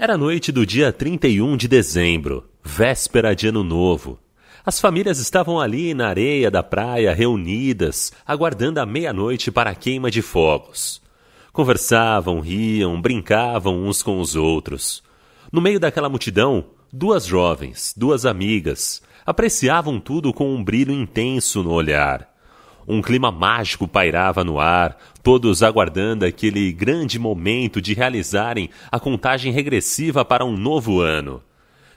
Era noite do dia 31 de dezembro, véspera de Ano Novo. As famílias estavam ali na areia da praia reunidas, aguardando a meia-noite para a queima de fogos. Conversavam, riam, brincavam uns com os outros. No meio daquela multidão, duas jovens, duas amigas, apreciavam tudo com um brilho intenso no olhar. Um clima mágico pairava no ar, todos aguardando aquele grande momento de realizarem a contagem regressiva para um novo ano.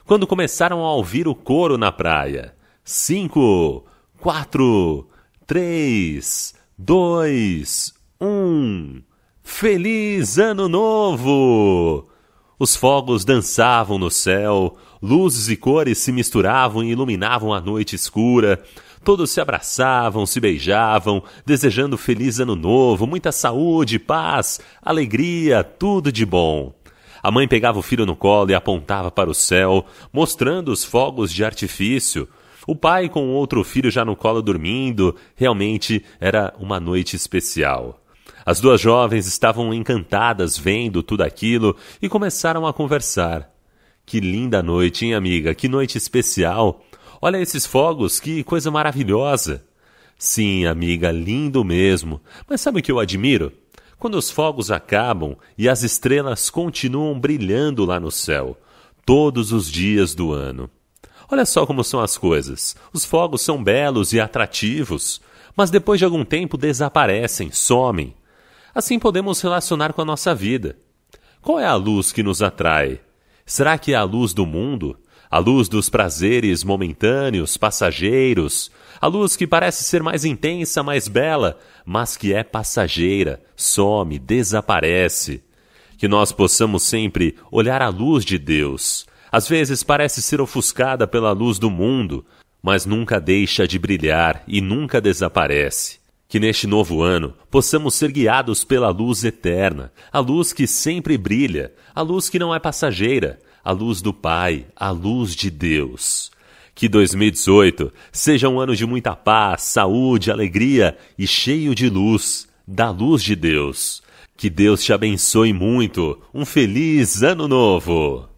Quando começaram a ouvir o coro na praia: cinco, quatro, três, dois, um. Feliz Ano Novo! Os fogos dançavam no céu, luzes e cores se misturavam e iluminavam a noite escura, Todos se abraçavam, se beijavam, desejando feliz ano novo, muita saúde, paz, alegria, tudo de bom. A mãe pegava o filho no colo e apontava para o céu, mostrando os fogos de artifício. O pai com outro filho já no colo dormindo, realmente era uma noite especial. As duas jovens estavam encantadas vendo tudo aquilo e começaram a conversar. Que linda noite, hein, amiga? Que noite especial! Olha esses fogos, que coisa maravilhosa! Sim, amiga, lindo mesmo. Mas sabe o que eu admiro? Quando os fogos acabam e as estrelas continuam brilhando lá no céu, todos os dias do ano. Olha só como são as coisas. Os fogos são belos e atrativos, mas depois de algum tempo desaparecem, somem. Assim podemos relacionar com a nossa vida. Qual é a luz que nos atrai? Será que é a luz do mundo? a luz dos prazeres momentâneos, passageiros, a luz que parece ser mais intensa, mais bela, mas que é passageira, some, desaparece. Que nós possamos sempre olhar a luz de Deus. Às vezes parece ser ofuscada pela luz do mundo, mas nunca deixa de brilhar e nunca desaparece. Que neste novo ano possamos ser guiados pela luz eterna, a luz que sempre brilha, a luz que não é passageira, a luz do Pai, a luz de Deus. Que 2018 seja um ano de muita paz, saúde, alegria e cheio de luz, da luz de Deus. Que Deus te abençoe muito. Um feliz ano novo!